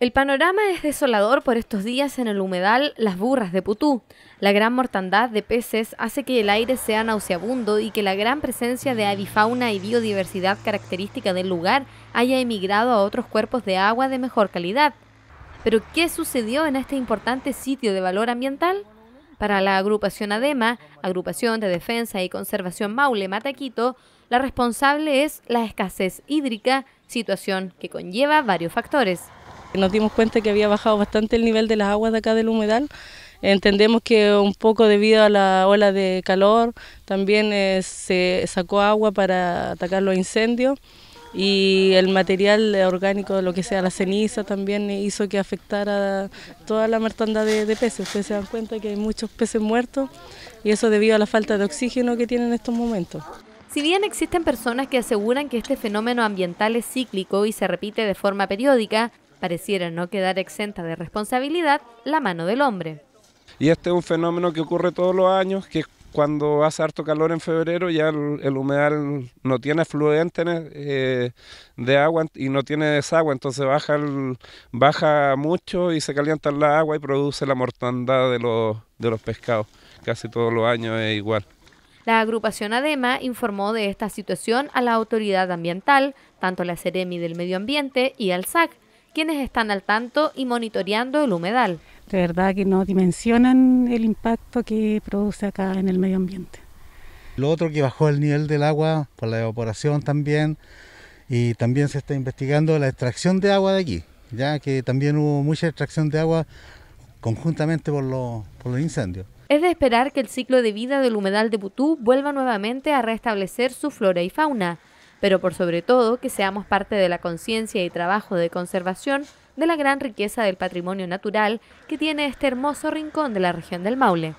El panorama es desolador por estos días en el humedal Las Burras de Putú. La gran mortandad de peces hace que el aire sea nauseabundo y que la gran presencia de avifauna y biodiversidad característica del lugar haya emigrado a otros cuerpos de agua de mejor calidad. Pero, ¿qué sucedió en este importante sitio de valor ambiental? Para la agrupación ADEMA, Agrupación de Defensa y Conservación Maule Mataquito, la responsable es la escasez hídrica, situación que conlleva varios factores. Nos dimos cuenta que había bajado bastante el nivel de las aguas de acá del humedal. Entendemos que un poco debido a la ola de calor también eh, se sacó agua para atacar los incendios y el material orgánico, lo que sea la ceniza, también eh, hizo que afectara toda la martanda de, de, peces. Ustedes se dan cuenta que hay muchos peces muertos y eso debido a la falta de oxígeno que tienen en estos momentos. Si bien existen personas que aseguran que este fenómeno ambiental es cíclico y se repite de forma periódica, pareciera no quedar exenta de responsabilidad la mano del hombre. Y este es un fenómeno que ocurre todos los años, que cuando hace harto calor en febrero ya el, humedal no tiene fluente eh, de agua y no tiene desagüe, entonces baja, baja mucho y se calienta la agua y produce la mortandad de los, pescados. Casi todos los años es igual. La agrupación ADEMA informó de esta situación a la autoridad ambiental, tanto a la Ceremi del Medio Ambiente y al SAC, quienes están al tanto y monitoreando el humedal. De verdad que no dimensionan el impacto que produce acá en el medio ambiente. Lo otro que bajó el nivel del agua por la evaporación también y también se está investigando la extracción de agua de aquí, ya que también hubo mucha extracción de agua conjuntamente por los, por los incendios. Es de esperar que el ciclo de vida del humedal de Butú vuelva nuevamente a restablecer su flora y fauna pero por sobre todo que seamos parte de la conciencia y trabajo de conservación de la gran riqueza del patrimonio natural que tiene este hermoso rincón de la región del Maule.